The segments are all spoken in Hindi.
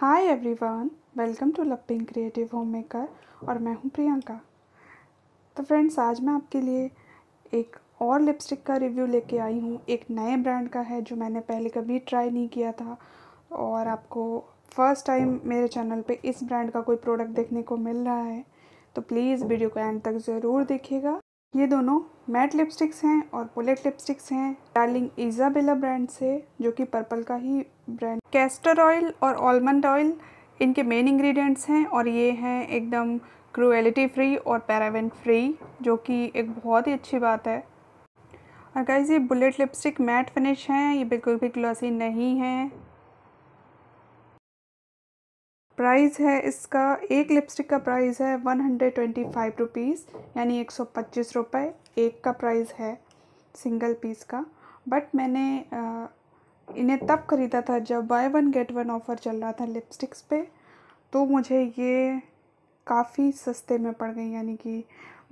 हाय एवरीवन वेलकम टू लपिंग क्रिएटिव होम मेकर और मैं हूं प्रियंका तो फ्रेंड्स आज मैं आपके लिए एक और लिपस्टिक का रिव्यू लेके आई हूं एक नए ब्रांड का है जो मैंने पहले कभी ट्राई नहीं किया था और आपको फर्स्ट टाइम मेरे चैनल पे इस ब्रांड का कोई प्रोडक्ट देखने को मिल रहा है तो प्लीज़ वीडियो को एंड तक ज़रूर देखिएगा ये दोनों मैट लिपस्टिक्स हैं और बुलेट लिपस्टिक्स हैं डार्लिंग इजाबेला ब्रांड से जो कि पर्पल का ही ब्रांड कैस्टर ऑयल और आलमंड ऑयल इनके मेन इंग्रेडिएंट्स हैं और ये हैं एकदम क्रुएलिटी फ्री और पैरावेन फ्री जो कि एक बहुत ही अच्छी बात है और गाइज ये बुलेट लिपस्टिक मैट फिनिश हैं ये बिल्कुल भी ग्लॉसी नहीं है प्राइस है इसका एक लिपस्टिक का प्राइस है one hundred twenty five rupees यानी एक सौ पच्चीस रुपये एक का प्राइस है सिंगल पीस का बट मैंने इन्हें तब ख़रीदा था जब buy one get one offer चल रहा था लिपस्टिक्स पे तो मुझे ये काफ़ी सस्ते में पड़ गई यानी कि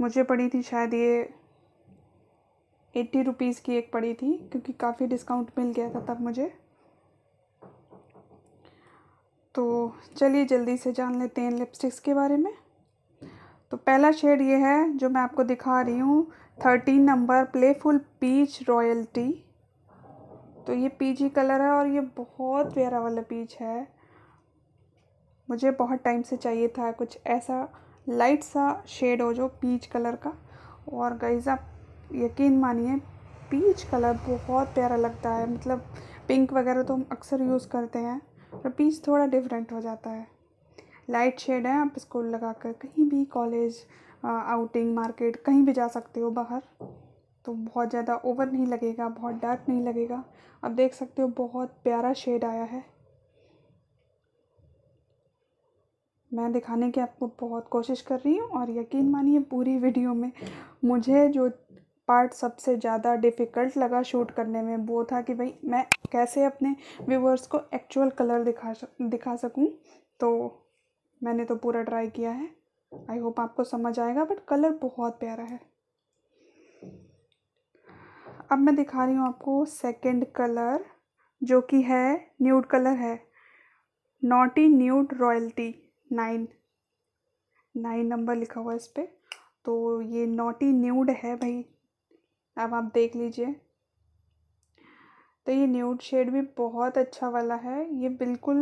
मुझे पड़ी थी शायद ये एट्टी रुपीज़ की एक पड़ी थी क्योंकि काफ़ी डिस्काउंट मिल गया था तब मुझे तो चलिए जल्दी से जान लेते हैं लिपस्टिक्स के बारे में तो पहला शेड ये है जो मैं आपको दिखा रही हूँ thirteen number playful peach royalty तो ये पीजी कलर है और ये बहुत प्यारा वाला पीच है मुझे बहुत टाइम से चाहिए था कुछ ऐसा लाइट सा शेड हो जो पीच कलर का और गईजा आप यकीन मानिए पीच कलर बहुत प्यारा लगता है मतलब पिंक वगैरह तो हम अक्सर यूज़ करते हैं और पीस थोड़ा डिफरेंट हो जाता है लाइट शेड है आप इसको लगा कर कहीं भी कॉलेज आउटिंग मार्केट कहीं भी जा सकते हो बाहर तो बहुत ज़्यादा ओवर नहीं लगेगा बहुत डार्क नहीं लगेगा आप देख सकते हो बहुत प्यारा शेड आया है मैं दिखाने की आपको बहुत कोशिश कर रही हूँ और यकीन मानिए पूरी वीडियो में मुझे जो पार्ट सबसे ज़्यादा डिफ़िकल्ट लगा शूट करने में वो था कि भाई मैं कैसे अपने व्यूवर्स को एक्चुअल कलर दिखा दिखा सकूँ तो मैंने तो पूरा ट्राई किया है आई होप आपको समझ आएगा बट कलर बहुत प्यारा है अब मैं दिखा रही हूँ आपको सेकंड कलर जो कि है न्यूड कलर है naughty nude royalty nine nine number लिखा हुआ है इस पर तो ये नॉटी न्यूड है भाई अब आप देख लीजिए तो ये न्यूड शेड भी बहुत अच्छा वाला है ये बिल्कुल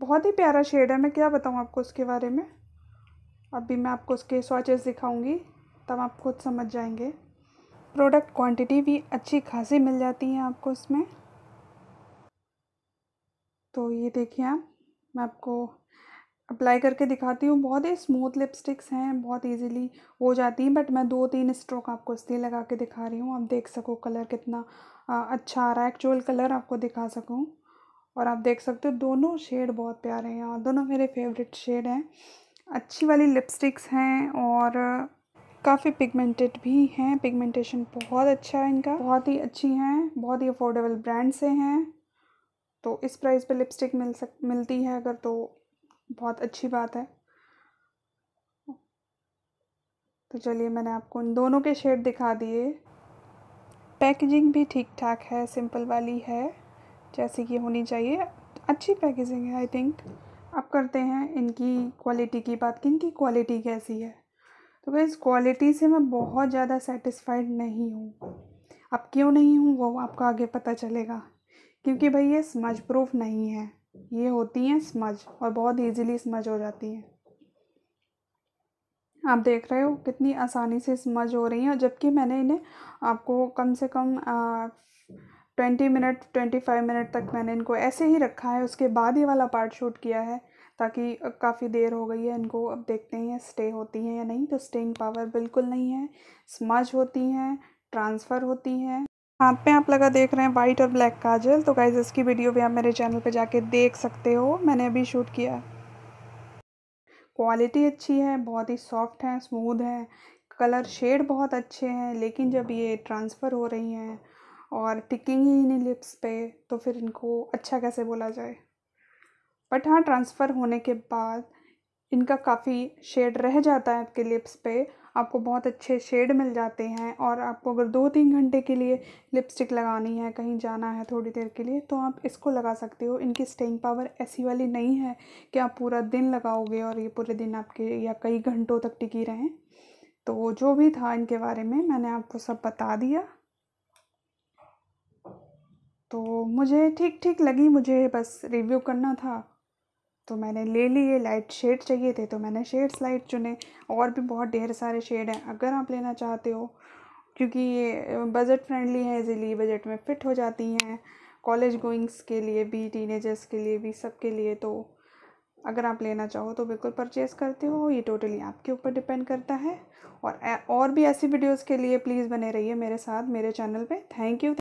बहुत ही प्यारा शेड है मैं क्या बताऊँ आपको उसके बारे में अभी मैं आपको उसके स्वाचेस दिखाऊंगी तब आप खुद समझ जाएंगे प्रोडक्ट क्वांटिटी भी अच्छी खासी मिल जाती है आपको इसमें तो ये देखिए आप मैं आपको अप्लाई करके दिखाती हूँ बहुत ही स्मूथ लिपस्टिक्स हैं बहुत इजीली हो जाती हैं बट मैं दो तीन स्ट्रोक आपको इसलिए लगा के दिखा रही हूँ आप देख सको कलर कितना अच्छा आ रहा है एक्चुअल कलर आपको दिखा सकूँ और आप देख सकते हो दोनों शेड बहुत प्यारे हैं और दोनों मेरे फेवरेट शेड हैं अच्छी वाली लिपस्टिक्स हैं और काफ़ी पिगमेंटेड भी हैं पिगमेंटेशन बहुत अच्छा है इनका बहुत ही अच्छी हैं बहुत ही अफोर्डेबल ब्रांड से हैं तो इस प्राइस पे लिपस्टिक मिल सक मिलती है अगर तो बहुत अच्छी बात है तो चलिए मैंने आपको उन दोनों के शेड दिखा दिए पैकेजिंग भी ठीक ठाक है सिंपल वाली है जैसे कि होनी चाहिए अच्छी पैकेजिंग है आई थिंक अब करते हैं इनकी क्वालिटी की बात कि इनकी क्वालिटी कैसी है तो भाई इस क्वालिटी से मैं बहुत ज़्यादा सेटिस्फाइड नहीं हूँ अब क्यों नहीं हूँ वो आपको आगे पता चलेगा क्योंकि भाई ये स्मज प्रूफ नहीं है ये होती हैं स्मज और बहुत इजीली स्मज हो जाती हैं आप देख रहे हो कितनी आसानी से स्मज हो रही हैं जबकि मैंने इन्हें आपको कम से कम twenty minute twenty five minute तक मैंने इनको ऐसे ही रखा है उसके बाद ही वाला पार्ट शूट किया है ताकि काफ़ी देर हो गई है इनको अब देखते हैं स्टे होती हैं या नहीं तो स्टेइंग पावर बिल्कुल नहीं है स्मज होती हैं ट्रांसफ़र होती हैं हाथ पे आप लगा देख रहे हैं वाइट और ब्लैक काजल तो गाइज इसकी वीडियो भी आप मेरे चैनल पे जाके देख सकते हो मैंने अभी शूट किया क्वालिटी अच्छी है बहुत ही सॉफ्ट है स्मूद है कलर शेड बहुत अच्छे हैं लेकिन जब ये ट्रांसफ़र हो रही हैं और टिकिंग ही नहीं लिप्स पे तो फिर इनको अच्छा कैसे बोला जाए बट हाँ ट्रांसफ़र होने के बाद इनका काफ़ी शेड रह जाता है आपके लिप्स पे आपको बहुत अच्छे शेड मिल जाते हैं और आपको अगर दो तीन घंटे के लिए लिपस्टिक लगानी है कहीं जाना है थोड़ी देर के लिए तो आप इसको लगा सकते हो इनकी स्टेइंग पावर ऐसी वाली नहीं है कि आप पूरा दिन लगाओगे और ये पूरे दिन आपके या कई घंटों तक टिकी रहें तो जो भी था इनके बारे में मैंने आपको सब बता दिया तो मुझे ठीक ठीक लगी मुझे बस रिव्यू करना था तो मैंने ले लिए लाइट शेड चाहिए थे तो मैंने शेड्स लाइट चुने और भी बहुत ढेर सारे शेड हैं अगर आप लेना चाहते हो क्योंकि ये बजट फ्रेंडली है इजीली बजट में फिट हो जाती हैं कॉलेज गोइंग्स के लिए भी टीनेजर्स के लिए भी सब के लिए तो अगर आप लेना चाहो तो बिल्कुल परचेज़ करते हो ये टोटली आपके ऊपर डिपेंड करता है और और भी ऐसी वीडियोस के लिए प्लीज़ बने रहिए मेरे साथ मेरे चैनल पे थैंक यू